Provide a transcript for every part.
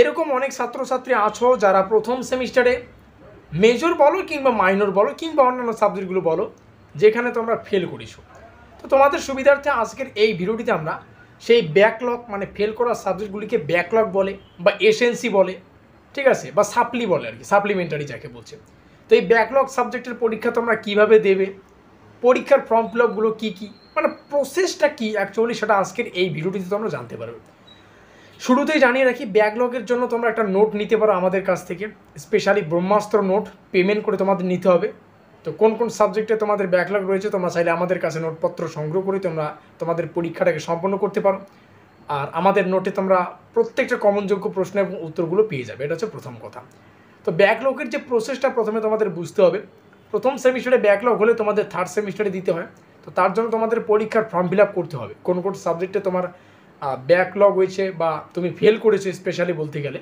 এরকম অনেক ছাত্রছাত্রী আছো যারা প্রথম সেমিস্টারে মেজর বলো কিংবা মাইনর বলো কিংবা অন্যান্য সাবজেক্টগুলো বলো যেখানে তোমরা ফেল করিছো তো তোমাদের সুবিধার্থে আজকের এই ভিডিওটিতে আমরা সেই ব্যাকলগ মানে ফেল করা সাবজেক্টগুলিকে ব্যাকলগ বলে বা এসএনসি বলে ঠিক আছে বা সাপ্লি বলে আর কি সাপ্লিমেন্টারি যাকে বলছে তো এই ব্যাকলগ সাবজেক্টের পরীক্ষা তোমরা কিভাবে দেবে পরীক্ষার ফর্ম ফিল আপগুলো কী কী মানে প্রসেসটা কী অ্যাকচুয়ালি সেটা আজকের এই ভিডিওটিতে তোমরা জানতে পারবে শুরুতেই জানিয়ে রাখি ব্যাকলগের জন্য তোমরা একটা নোট নিতে পারো আমাদের কাছ থেকে স্পেশালি ব্রহ্মাস্ত্র নোট পেমেন্ট করে তোমাদের নিতে হবে তো কোন কোন সাবজেক্টে তোমাদের ব্যাকলগ রয়েছে তোমরা চাইলে আমাদের কাছে নোটপত্র সংগ্রহ করে তোমরা তোমাদের পরীক্ষাটাকে সম্পন্ন করতে পারো আর আমাদের নোটে তোমরা প্রত্যেকটা কমনযোগ্য প্রশ্ন এবং উত্তরগুলো পেয়ে যাবে এটা হচ্ছে প্রথম কথা তো ব্যাকলগের যে প্রসেসটা প্রথমে তোমাদের বুঝতে হবে প্রথম সেমিস্টারে ব্যাকলগ হলে তোমাদের থার্ড সেমিস্টারে দিতে হয় তো তার জন্য তোমাদের পরীক্ষার ফর্ম ফিল আপ করতে হবে কোন কোন সাবজেক্টে তোমার ব্যাকলগ হয়েছে বা তুমি ফেল করেছো স্পেশালি বলতে গেলে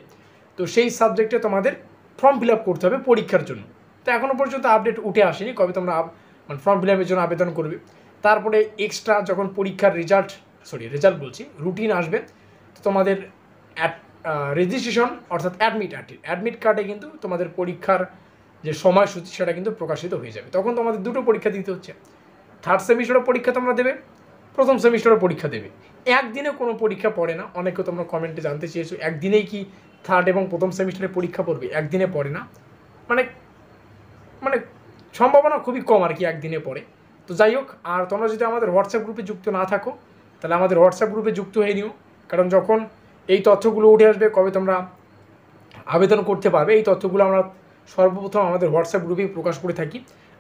তো সেই সাবজেক্টে তোমাদের ফর্ম ফিল আপ করতে হবে পরীক্ষার জন্য তো এখনও পর্যন্ত আপডেট উঠে আসেনি কবে তোমরা মানে ফর্ম ফিল আপের জন্য আবেদন করবে তারপরে এক্সট্রা যখন পরীক্ষার রেজাল্ট সরি রেজাল্ট বলছি রুটিন আসবে তো তোমাদের রেজিস্ট্রেশন অর্থাৎ অ্যাডমিট অ্যাডমিট কার্ডে কিন্তু তোমাদের পরীক্ষার যে সময়সূচি সেটা কিন্তু প্রকাশিত হয়ে যাবে তখন তোমাদের দুটো পরীক্ষা দিতে হচ্ছে থার্ড সেমিস্টারও পরীক্ষা তোমরা দেবে প্রথম সেমিস্টারও পরীক্ষা দেবে একদিনে কোনো পরীক্ষা পড়ে না অনেকে তোমরা কমেন্টে জানতে চেয়েছো একদিনেই কি থার্ড এবং প্রথম সেমিস্টারে পরীক্ষা পড়বে একদিনে পড়ে না মানে মানে সম্ভাবনা খুবই কম আর কি একদিনে পড়ে তো যাই হোক আর তোমরা যদি আমাদের হোয়াটসঅ্যাপ গ্রুপে যুক্ত না থাকো তাহলে আমাদের হোয়াটসঅ্যাপ গ্রুপে যুক্ত হয়ে নিও কারণ যখন এই তথ্যগুলো উঠে আসবে কবে তোমরা আবেদন করতে পারবে এই তথ্যগুলো আমরা সর্বপ্রথম আমাদের হোয়াটসঅ্যাপ গ্রুপেই প্রকাশ করে থাকি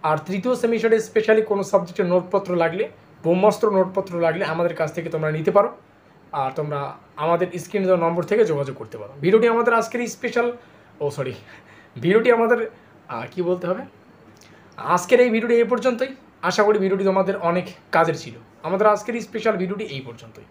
আর তৃতীয় সেমিস্টারে স্পেশালি কোনো সাবজেক্টের নোটপত্র লাগলে ব্রহ্মাস্ত্র নোটপত্র লাগলে আমাদের কাছ থেকে তোমরা নিতে পারো আর তোমরা আমাদের স্ক্রিনে দেওয়া নম্বর থেকে যোগাযোগ করতে পারো ভিডিওটি আমাদের আজকের স্পেশাল ও সরি ভিডিওটি আমাদের কি বলতে হবে আজকের এই ভিডিওটি এই পর্যন্তই আশা করি ভিডিওটি তোমাদের অনেক কাজের ছিল আমাদের আজকের স্পেশাল ভিডিওটি এই পর্যন্তই